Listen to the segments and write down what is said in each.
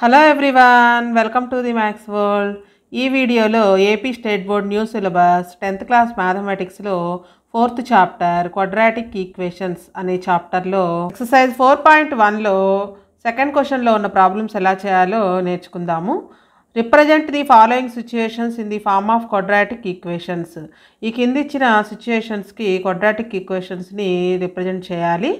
hello everyone welcome to the maths world ఈ వీడియోలో AP state board new syllabus tenth class మ్యాథమెటిక్స్లో fourth chapter quadratic equations అనే చాప్టర్లో exercise four point వన్లో second క్వశ్చన్లో ఉన్న ప్రాబ్లమ్స్ ఎలా చేయాలో నేర్చుకుందాము represent the following situations in the form of quadratic equations ఈ కిందిచ్చిన సిచ్యుయేషన్స్కి క్వాడ్రాటిక్ ఈక్వేషన్స్ని రిప్రజెంట్ చేయాలి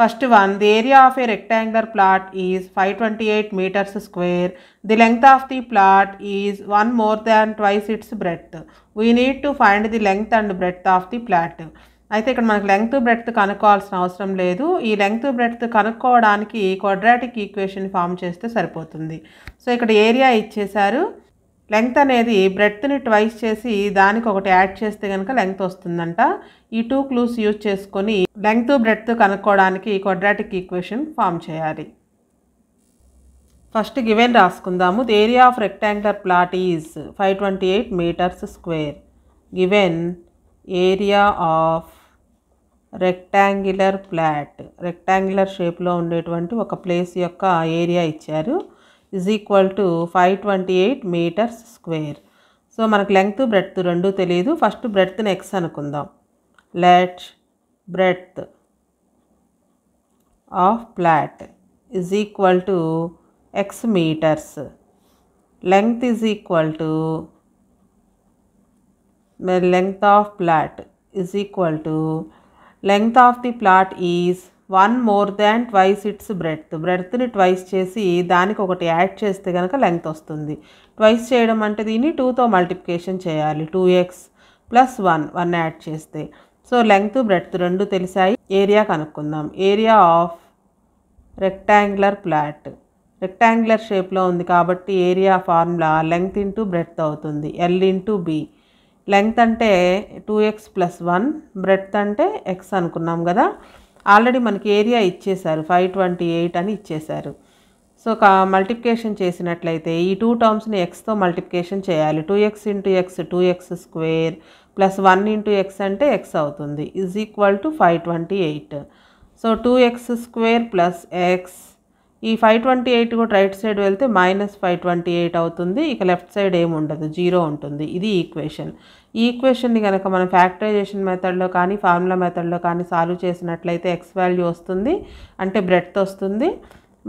first one the area of a rectangular plot is five twenty eight metres square the length of the plot is one more than twice its breadth we need to find the length and breadth of the plot అయితే ఇక్కడ మనకు length breadth కనుక్కోవాల్సిన అవసరం లేదు ఈ length breadth కనుక్కోవడానికి quadratic equation form చేస్తే సరిపోతుంది సో ఇక్కడ ఏరియా ఇచ్చేసారు లెంగ్త్ అనేది బ్రెడ్త్ని ట్వైస్ చేసి దానికి ఒకటి యాడ్ చేస్తే కనుక లెంగ్త్ వస్తుందంట ఈ టూ క్లూస్ యూజ్ చేసుకొని లెంగ్త్ బ్రెడ్త్ కనుక్కోవడానికి క్వడ్రాటిక్ ఈక్వేషన్ ఫామ్ చేయాలి ఫస్ట్ గివెన్ రాసుకుందాము the area of rectangular plot is five twenty eight metres square given area of rectangular plot rectangular షేప్లో ఉండేటువంటి ఒక ప్లేస్ యొక్క ఏరియా ఇచ్చారు is equal to five twenty eight metres square so మనకు length breadth రెండు తెలియదు first బ్రెడ్త్ని X అనుకుందాం let breadth of plot is equal to X metres length is equal to length of plot is equal to length of the plot is one more than twice its breadth బ్రెడ్త్ని twice చేసి దానికి ఒకటి add చేస్తే కనుక length వస్తుంది twice చేయడం అంటే దీన్ని టూతో మల్టిప్లికేషన్ చేయాలి two X plus one one add చేస్తే సో లెంగ్త్ బ్రెడ్త్ రెండు తెలిసాయి ఏరియా కనుక్కుందాం area of rectangular plot rectangular షేప్లో ఉంది కాబట్టి area formula length into breadth అవుతుంది ఎల్ ఇంటూ బి లెంగ్త్ అంటే two X plus one breadth అంటే ఎక్స్ అనుకున్నాం కదా ఆల్రెడీ మనకి ఏరియా ఇచ్చేశారు ఫైవ్ ట్వంటీ ఎయిట్ అని ఇచ్చేశారు సో ఒక మల్టిప్లికేషన్ చేసినట్లయితే ఈ టూ టర్మ్స్ని ఎక్స్తో మల్టిప్లికేషన్ చేయాలి two X into X two X square plus one into X అంటే ఎక్స్ అవుతుంది is equal to five twenty eight so two X square plus X ఈ ఫైవ్ ట్వంటీ ఎయిట్ కూడా రైట్ సైడ్ వెళ్తే minus five twenty eight అవుతుంది ఇక left side ఏమి ఉండదు zero ఉంటుంది ఇది ఈక్వేషన్ ఈ ఈక్వేషన్ని కనుక మనం ఫ్యాక్టరైజేషన్ మెథడ్లో కానీ ఫార్ములా మెథడ్లో కానీ సాల్వ్ చేసినట్లయితే ఎక్స్ వాల్యూ వస్తుంది అంటే బ్రెడ్త్ వస్తుంది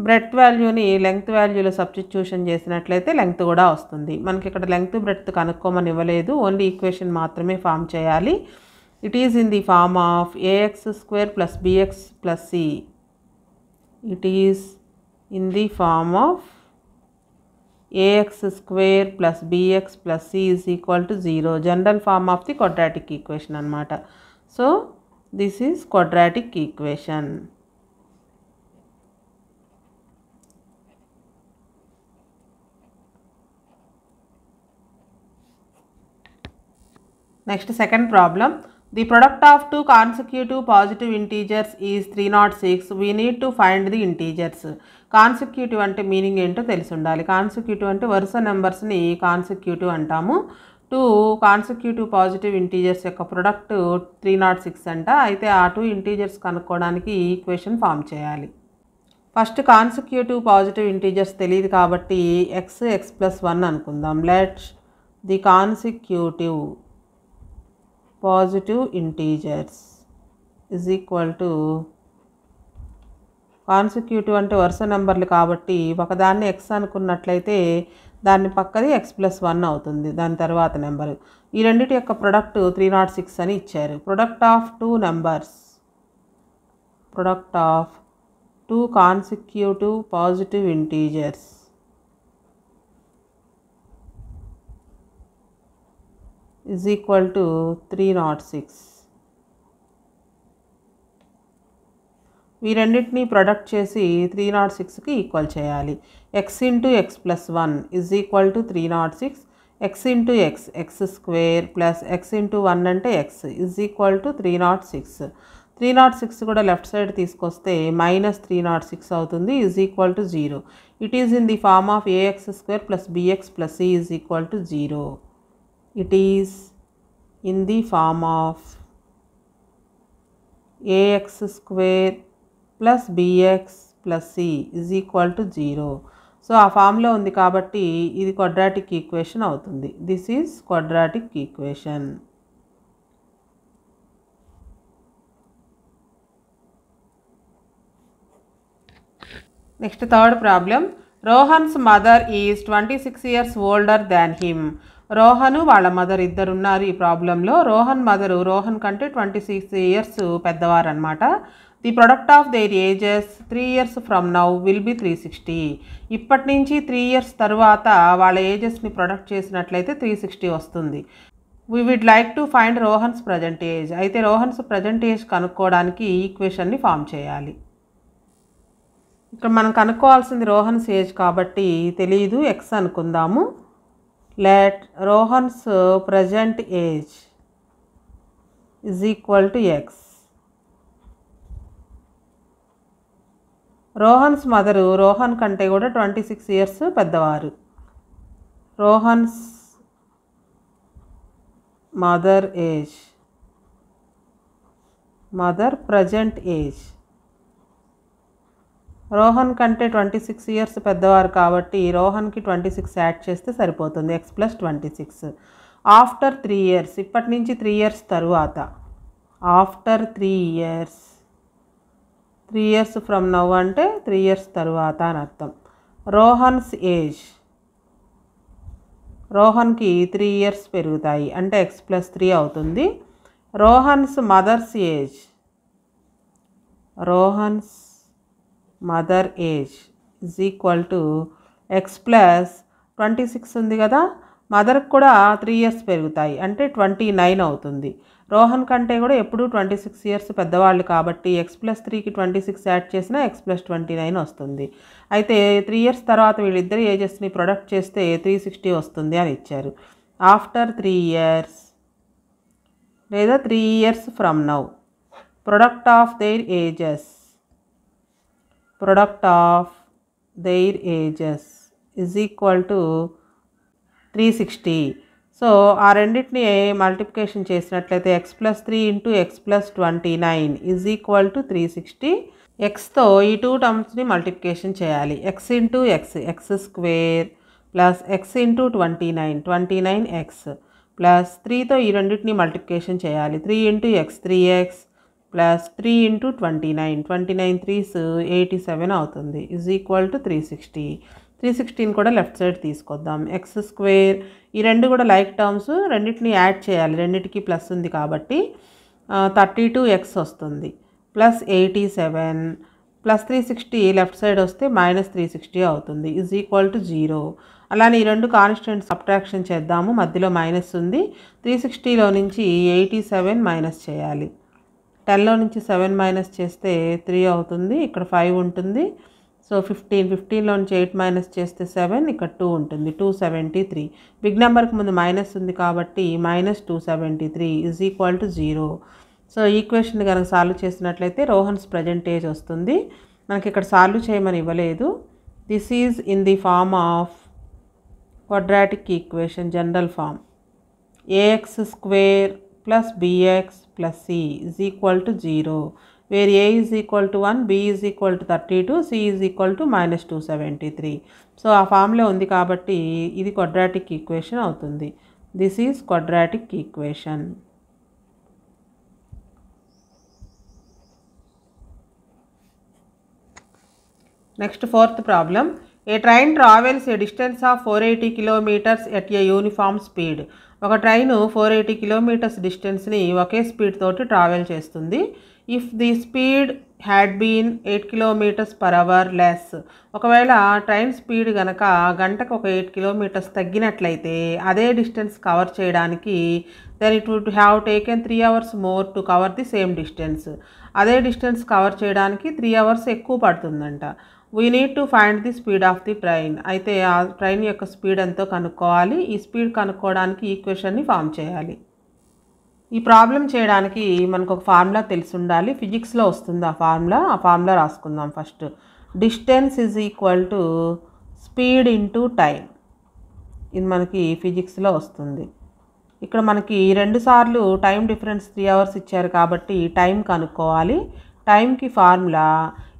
బ్రెడ్త్ వాల్యూని లెంగ్త్ వాల్యూలో సబ్స్టిట్యూషన్ చేసినట్లయితే లెంగ్త్ కూడా వస్తుంది మనకి ఇక్కడ లెంగ్త్ బ్రెడ్త్ కనుక్కోమని ఇవ్వలేదు ఓన్లీ ఈక్వేషన్ మాత్రమే ఫామ్ చేయాలి it is in the form of a x square plus b x plus C it is in the form of ax square plus bx plus c is equal to 0 general form of the quadratic equation anamata so this is quadratic equation next second problem the product of product consecutive positive integers is three not six We need to find the integers consecutive అంటే meaning ఏంటో తెలిసి ఉండాలి consecutive అంటే వరుస నెంబర్స్ని consecutive అంటాము two consecutive positive integers యొక్క product three not six అంట అయితే ఆ టూ ఇంటీజర్స్ కనుక్కోవడానికి ఈ ఈక్వేషన్ ఫామ్ చేయాలి ఫస్ట్ కాన్సిక్యూటివ్ పాజిటివ్ ఇంటీజర్స్ తెలియదు కాబట్టి ఎక్స్ ఎక్స్ ప్లస్ వన్ అనుకుందాం let's the consecutive positive integers is equal to consecutive అంటే వరుస నెంబర్లు కాబట్టి ఒకదాన్ని ఎక్స్ అనుకున్నట్లయితే దాన్ని పక్కది ఎక్స్ ప్లస్ వన్ అవుతుంది దాని తర్వాత నెంబరు ఈ రెండింటి యొక్క ప్రొడక్ట్ త్రీ నాట్ సిక్స్ అని ఇచ్చారు product of two numbers product of two consecutive positive integers is equal to 306 we రెండింటినీ ప్రొడక్ట్ చేసి త్రీ నాట్ సిక్స్కి ఈక్వల్ చేయాలి X into X plus one is equal to three not six X into X X square plus X into one అంటే X is equal to three not six three not six కూడా left side తీసుకొస్తే minus three not six అవుతుంది is equal to zero it is in the form of a X square plus b x plus C is equal to zero it is in the form of ax square plus b x plus C is equal to zero so ఆ ఫామ్లో ఉంది కాబట్టి ఇది quadratic equation అవుతుంది this is quadratic equation next third problem Rohan's mother is twenty six years older than him Rohan వాళ్ళ mother ఇద్దరున్నారు ఈ ప్రాబ్లంలో రోహన్ మదరు రోహన్ కంటే ట్వంటీ సిక్స్ ఇయర్స్ పెద్దవారనమాట the product of their ages three years from now will be three sixty ఇప్పటి నుంచి three years తర్వాత వాళ్ళ ఏజెస్ని ప్రొడక్ట్ చేసినట్లయితే త్రీ సిక్స్టీ వస్తుంది we would like to find Rohan's present age అయితే రోహన్స్ ప్రజెంట్ ఏజ్ కనుక్కోవడానికి ఈక్వేషన్ని ఫామ్ చేయాలి ఇక్కడ మనం కనుక్కోవాల్సింది రోహన్స్ ఏజ్ కాబట్టి తెలియదు ఎక్స్ అనుకుందాము let Rohan's present age is equal to X Rohan's mother Rohan కంటే కూడా ట్వంటీ సిక్స్ ఇయర్స్ పెద్దవారు Rohan's mother age mother present age Rohan కంటే ట్వంటీ సిక్స్ ఇయర్స్ పెద్దవారు కాబట్టి రోహన్కి ట్వంటీ సిక్స్ యాడ్ చేస్తే సరిపోతుంది X plus twenty six after three years ఇప్పటి నుంచి త్రీ ఇయర్స్ తరువాత after three years three years from now అంటే త్రీ ఇయర్స్ తరువాత అని అర్థం రోహన్స్ ఏజ్ రోహన్కి త్రీ ఇయర్స్ పెరుగుతాయి అంటే ఎక్స్ ప్లస్ త్రీ అవుతుంది Rohan's mother's age Rohan's mother age is equal to X plus twenty six ఉంది కదా మదర్కి కూడా త్రీ ఇయర్స్ పెరుగుతాయి అంటే ట్వంటీ నైన్ అవుతుంది రోహన్ కంటే కూడా ఎప్పుడు ట్వంటీ సిక్స్ ఇయర్స్ పెద్దవాళ్ళు కాబట్టి ఎక్స్ ప్లస్ త్రీకి ట్వంటీ సిక్స్ యాడ్ చేసినా ఎక్స్ ప్లస్ ట్వంటీ నైన్ వస్తుంది అయితే త్రీ ఇయర్స్ తర్వాత వీళ్ళిద్దరు ఏజెస్ని ప్రొడక్ట్ చేస్తే త్రీ సిక్స్టీ వస్తుంది అని ఇచ్చారు ఆఫ్టర్ త్రీ ఇయర్స్ లేదా three years from now product of their ages product of their ages is equal three sixty so ఆ రెండింటిని మల్టిప్లికేషన్ చేసినట్లయితే X plus three into X plus twenty nine is equal to three sixty ఎక్స్తో ఈ two టర్మ్స్ని multiplication చేయాలి X into X X square plus X into twenty nine twenty nine x plus త్రీతో ఈ రెండింటిని multiplication చేయాలి three into x three x plus three into twenty nine twenty nine threes eighty seven అవుతుంది is equal to three sixty three sixteen కూడా left side తీసుకొద్దాం x square ఈ రెండు కూడా లైక్ టర్మ్స్ రెండింటిని యాడ్ చేయాలి రెండింటికి ప్లస్ ఉంది కాబట్టి థర్టీ టూ ఎక్స్ వస్తుంది plus eighty seven plus three sixty left side వస్తే మైనస్ త్రీ సిక్స్టీ అవుతుంది ఈజ్ ఈక్వల్ టు జీరో అలానే ఈ రెండు కాన్స్టెంట్ సబ్ట్రాక్షన్ చేద్దాము మధ్యలో మైనస్ ఉంది త్రీ సిక్స్టీలో నుంచి ఎయిటీ సెవెన్ మైనస్ చేయాలి టెన్లో నుంచి సెవెన్ మైనస్ చేస్తే త్రీ అవుతుంది ఇక్కడ ఫైవ్ ఉంటుంది సో ఫిఫ్టీన్ ఫిఫ్టీన్లో నుంచి ఎయిట్ మైనస్ చేస్తే సెవెన్ ఇక్కడ టూ ఉంటుంది టూ సెవెంటీ త్రీ బిగ్ నెంబర్కి ముందు మైనస్ ఉంది కాబట్టి minus two seventy three is equal to zero so equation కనుక సాల్వ్ చేసినట్లయితే రోహన్స్ ప్రజెంటేజ్ వస్తుంది మనకి ఇక్కడ సాల్వ్ చేయమని ఇవ్వలేదు this is in the form of quadratic equation general form a x square plus b x plus C is equal to zero where a is equal to one b is equal to thirty two c is equal to minus two seventy three so ఆ ఫామ్లో ఉంది కాబట్టి ఇది quadratic equation అవుతుంది this is quadratic equation next fourth problem a train travels a distance of four eighty kilometres at a uniform speed ఒక train four eighty kilometres డిస్టెన్స్ని ఒకే speed తోటి ట్రావెల్ చేస్తుంది if the speed had been eight kilometres per hour less ఒకవేళ train speed కనుక గంటకు ఒక eight kilometres తగ్గినట్లయితే అదే డిస్టెన్స్ కవర్ చేయడానికి then it would have taken three hours more to cover the same distance అదే distance cover చేయడానికి three hours ఎక్కువ పడుతుందంట we need to find the speed of the train అయితే ఆ ట్రైన్ యొక్క speed ఎంతో కనుక్కోవాలి ఈ స్పీడ్ కనుక్కోవడానికి ఈక్వేషన్ని ఫామ్ చేయాలి ఈ ప్రాబ్లం చేయడానికి మనకు ఒక ఫార్ములా తెలిసి ఉండాలి ఫిజిక్స్లో వస్తుంది ఆ ఫార్ములా ఆ ఫార్ములా రాసుకుందాం first distance is equal to speed into time ఇది మనకి ఫిజిక్స్లో వస్తుంది ఇక్కడ మనకి రెండు సార్లు టైం డిఫరెన్స్ త్రీ అవర్స్ ఇచ్చారు కాబట్టి టైం కనుక్కోవాలి టైంకి ఫార్ములా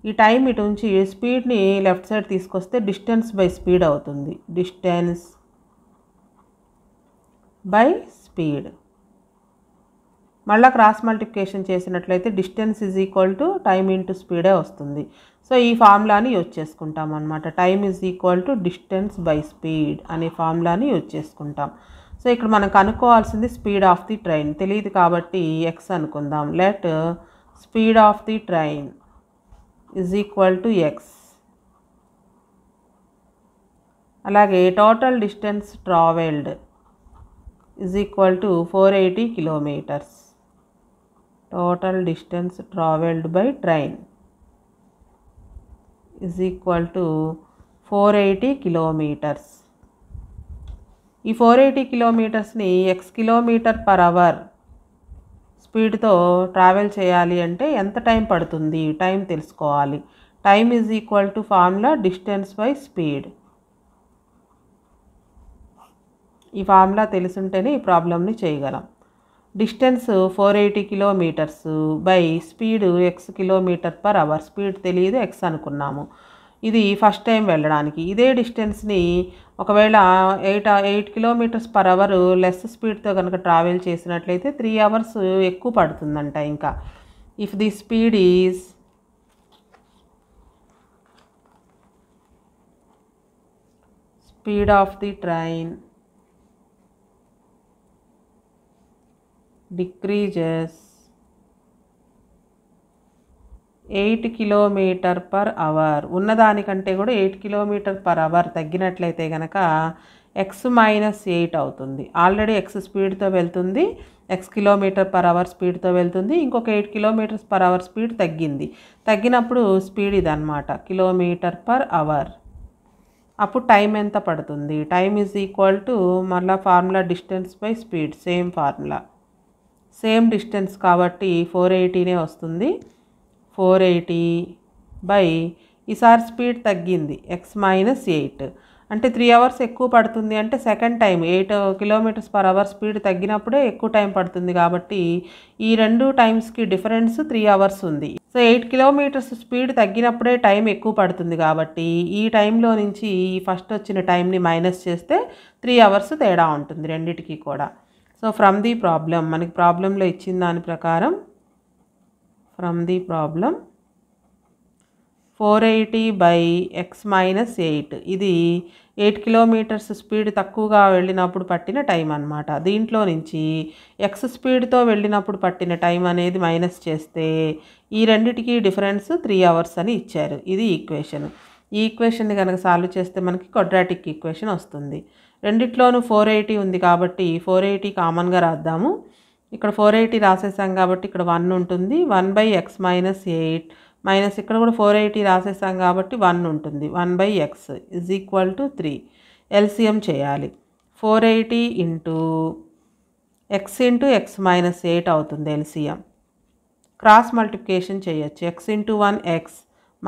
ఈ టైం ఇటు నుంచి స్పీడ్ని లెఫ్ట్ సైడ్ తీసుకొస్తే డిస్టెన్స్ బై స్పీడ్ అవుతుంది డిస్టెన్స్ బై స్పీడ్ మళ్ళీ క్రాస్ మల్టిప్లికేషన్ చేసినట్లయితే distance is equal to time into స్పీడే వస్తుంది సో ఈ ఫార్ములాని యూజ్ చేసుకుంటాం అనమాట time is equal to distance by speed అనే ఫార్ములాని యూజ్ చేసుకుంటాం సో ఇక్కడ మనం కనుక్కోవాల్సింది స్పీడ్ ఆఫ్ ది ట్రైన్ తెలియదు కాబట్టి ఎక్స్ అనుకుందాం let speed of the train is equal to x అలాగే total distance travelled is equal to four eighty kilometres total distance travelled by train is equal to four eighty kilometres ఈ four eighty కిలోమీటర్స్ని x kilometre per hour స్పీడ్తో travel చేయాలి అంటే ఎంత time పడుతుంది time తెలుసుకోవాలి time is equal to formula distance by speed ఈ formula తెలుసుంటేనే ఈ ప్రాబ్లమ్ని చేయగలం distance four eighty kilometres by speed x kilometre per hour speed తెలియదు ఎక్స్ అనుకున్నాము ఇది ఫస్ట్ టైం వెళ్ళడానికి ఇదే డిస్టెన్స్ని ఒకవేళ eight eight kilometres per hour less స్పీడ్తో కనుక ట్రావెల్ చేసినట్లయితే త్రీ అవర్స్ ఎక్కువ పడుతుందంట ఇంకా if the speed is speed of the train decreases eight kilometre per hour ఉన్నదానికంటే కూడా ఎయిట్ కిలోమీటర్ పర్ అవర్ తగ్గినట్లయితే కనుక ఎక్స్ మైనస్ ఎయిట్ అవుతుంది ఆల్రెడీ ఎక్స్ స్పీడ్తో వెళ్తుంది ఎక్స్ కిలోమీటర్ పర్ అవర్ స్పీడ్తో వెళ్తుంది ఇంకొక eight kilometres per hour speed తగ్గింది తగ్గినప్పుడు స్పీడ్ ఇదన్నమాట కిలోమీటర్ పర్ అవర్ అప్పుడు టైం ఎంత పడుతుంది టైం ఈజ్ ఈక్వల్ టు మళ్ళీ formula distance by speed same formula same distance కాబట్టి ఫోర్ ఎయిటీనే వస్తుంది ఫోర్ ఎయిటీ బై ఈసారి స్పీడ్ తగ్గింది ఎక్స్ మైనస్ ఎయిట్ అంటే త్రీ అవర్స్ ఎక్కువ పడుతుంది అంటే second time eight kilometres per hour speed తగ్గినప్పుడే ఎక్కువ టైం పడుతుంది కాబట్టి ఈ రెండు టైమ్స్కి డిఫరెన్స్ త్రీ అవర్స్ ఉంది సో ఎయిట్ కిలోమీటర్స్ స్పీడ్ తగ్గినప్పుడే టైం ఎక్కువ పడుతుంది కాబట్టి ఈ టైంలో నుంచి ఫస్ట్ వచ్చిన టైంని మైనస్ చేస్తే త్రీ అవర్స్ తేడా ఉంటుంది రెండిటికి కూడా సో ఫ్రమ్ ది ప్రాబ్లం మనకి ప్రాబ్లంలో ఇచ్చిన దాని ప్రకారం the problem four eighty by x minus eight ఇది ఎయిట్ కిలోమీటర్స్ స్పీడ్ తక్కువగా వెళ్ళినప్పుడు పట్టిన టైం అనమాట దీంట్లో నుంచి ఎక్స్ స్పీడ్తో వెళ్ళినప్పుడు పట్టిన టైం అనేది మైనస్ చేస్తే ఈ రెండిటికీ డిఫరెన్స్ త్రీ అవర్స్ అని ఇచ్చారు ఇది ఈక్వేషన్ ఈ ఈక్వేషన్ని కనుక సాల్వ్ చేస్తే మనకి కొడ్రాటిక్ ఈక్వేషన్ వస్తుంది రెండిట్లోనూ ఫోర్ ఎయిటీ ఉంది కాబట్టి ఫోర్ ఎయిటీ కామన్గా రాద్దాము ఇక్కడ ఫోర్ ఎయిటీ రాసేసాం కాబట్టి ఇక్కడ వన్ ఉంటుంది one by x minus eight minus ఇక్కడ కూడా ఫోర్ ఎయిటీ రాసేసాం కాబట్టి వన్ ఉంటుంది one by x is equal to three LCM చేయాలి four eighty into x into x minus eight అవుతుంది ఎల్సిఎం క్రాస్ మల్టిప్లికేషన్ చేయొచ్చు x into one x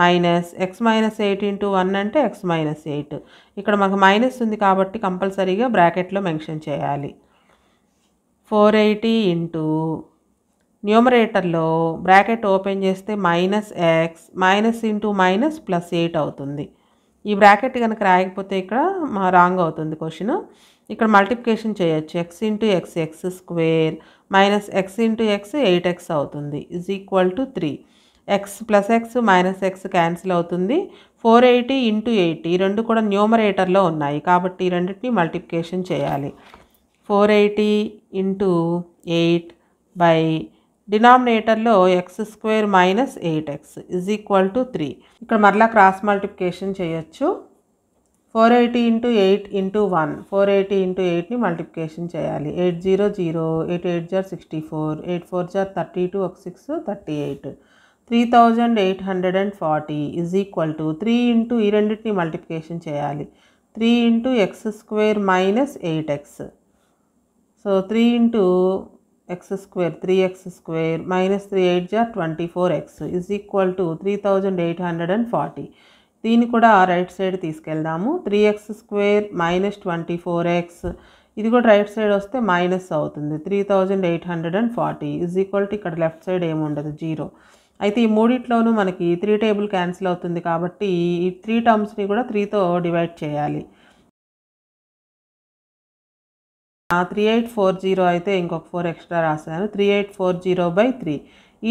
minus x minus eight into one అంటే x minus eight ఇక్కడ మాకు minus ఉంది కాబట్టి కంపల్సరీగా బ్రాకెట్లో మెన్షన్ చేయాలి ఫోర్ ఎయిటీ ఇంటూ న్యూమరేటర్లో బ్రాకెట్ ఓపెన్ చేస్తే minus x minus into minus plus eight అవుతుంది ఈ బ్రాకెట్ కనుక రాయకపోతే ఇక్కడ మా రాంగ్ అవుతుంది క్వశ్చన్ ఇక్కడ మల్టిప్లికేషన్ చేయొచ్చు x into X X square minus x into x eight x అవుతుంది is equal to three x plus x minus x cancel అవుతుంది ఫోర్ ఎయిటీ ఇంటూ ఎయిటీ రెండు కూడా న్యూమరేటర్లో ఉన్నాయి కాబట్టి ఈ రెండింటిని మల్టిప్లికేషన్ చేయాలి four eighty into eight by డినామినేటర్లో x square minus eight x is equal to three ఇక్కడ మరలా క్రాస్ మల్టిప్లికేషన్ చేయొచ్చు four eighty into eight into one four eighty into ఎయిట్ని multiplication చేయాలి eight zero zero eight eight are sixty four eight four are thirty two ఒక six thirty eight three thousand eight hundred and forty is equal to three into ఈ రెండింటిని multiplication చేయాలి three into x square minus eight x so three into x square three x square minus three eight are twenty four x is equal to three thousand eight hundred and forty దీన్ని కూడా right side తీసుకెళ్దాము three x square minus twenty four x ఇది కూడా right side వస్తే minus అవుతుంది three thousand eight hundred and forty is equal to ఇక్కడ left side ఏముండదు zero అయితే ఈ మూడిట్లోనూ మనకి త్రీ టేబుల్ క్యాన్సిల్ అవుతుంది కాబట్టి ఈ త్రీ టర్మ్స్ని కూడా త్రీతో డివైడ్ చేయాలి త్రీ ఎయిట్ ఫోర్ జీరో అయితే ఇంకొక ఫోర్ ఎక్స్ట్రా రాశాను three eight four zero by three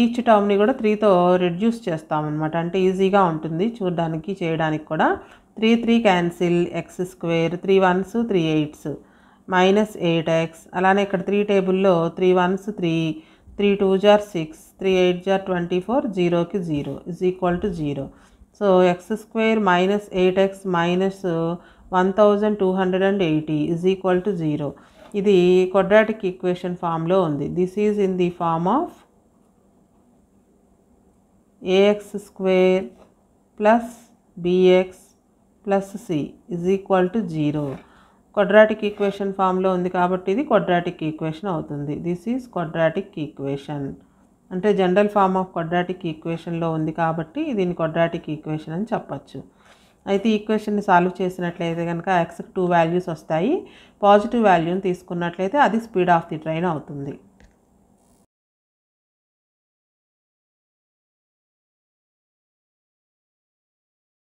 each టర్మ్ని కూడా త్రీతో రిడ్యూస్ చేస్తామన్నమాట అంటే ఈజీగా ఉంటుంది చూడడానికి చేయడానికి కూడా three three cancel x square three ones three eights minus eight x అలానే ఇక్కడ త్రీ టేబుల్లో three ones three three two are six three eight are twenty four జీరోకి zero is equal to zero so x square minus eight x minus one thousand two hundred and eighty is equal to zero ఇది quadratic equation ఫామ్లో ఉంది this is in the form of a x square plus b x plus c is equal to zero quadratic equation ఫామ్లో ఉంది కాబట్టి ఇది quadratic equation అవుతుంది this is quadratic equation అంటే general form of quadratic ఈక్వేషన్లో ఉంది కాబట్టి దీన్ని క్వడ్రాటిక్ ఈక్వేషన్ అని చెప్పచ్చు అయితే ఈక్వేషన్ని సాల్వ్ చేసినట్లయితే కనుక ఎక్స్కి టూ వాల్యూస్ వస్తాయి పాజిటివ్ వాల్యూని తీసుకున్నట్లయితే అది స్పీడ్ ఆఫ్ ది ట్రైన్ అవుతుంది